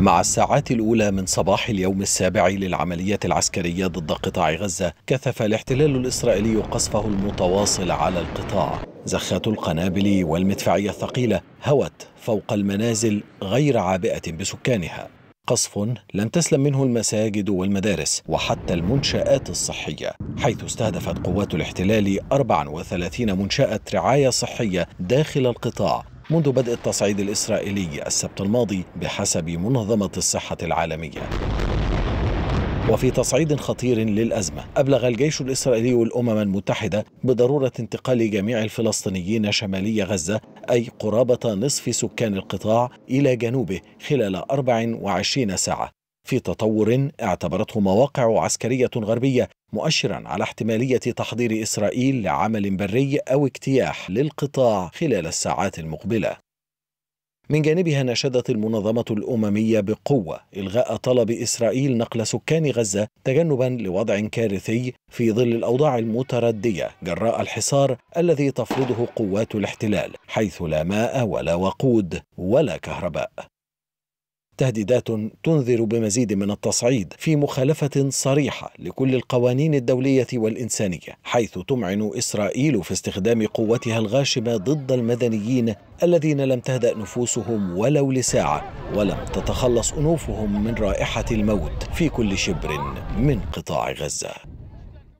مع الساعات الأولى من صباح اليوم السابع للعملية العسكرية ضد قطاع غزة كثف الاحتلال الإسرائيلي قصفه المتواصل على القطاع زخات القنابل والمدفعية الثقيلة هوت فوق المنازل غير عابئة بسكانها قصف لم تسلم منه المساجد والمدارس وحتى المنشآت الصحية حيث استهدفت قوات الاحتلال 34 منشأة رعاية صحية داخل القطاع منذ بدء التصعيد الإسرائيلي السبت الماضي بحسب منظمة الصحة العالمية وفي تصعيد خطير للأزمة أبلغ الجيش الإسرائيلي الأمم المتحدة بضرورة انتقال جميع الفلسطينيين شمالي غزة أي قرابة نصف سكان القطاع إلى جنوبه خلال 24 ساعة في تطور اعتبرته مواقع عسكرية غربية مؤشرا على احتمالية تحضير إسرائيل لعمل بري أو اجتياح للقطاع خلال الساعات المقبلة من جانبها ناشدت المنظمة الأممية بقوة إلغاء طلب إسرائيل نقل سكان غزة تجنبا لوضع كارثي في ظل الأوضاع المتردية جراء الحصار الذي تفرضه قوات الاحتلال حيث لا ماء ولا وقود ولا كهرباء تهديدات تنذر بمزيد من التصعيد في مخالفة صريحة لكل القوانين الدولية والإنسانية حيث تمعن إسرائيل في استخدام قوتها الغاشمة ضد المدنيين الذين لم تهدأ نفوسهم ولو لساعة ولم تتخلص أنوفهم من رائحة الموت في كل شبر من قطاع غزة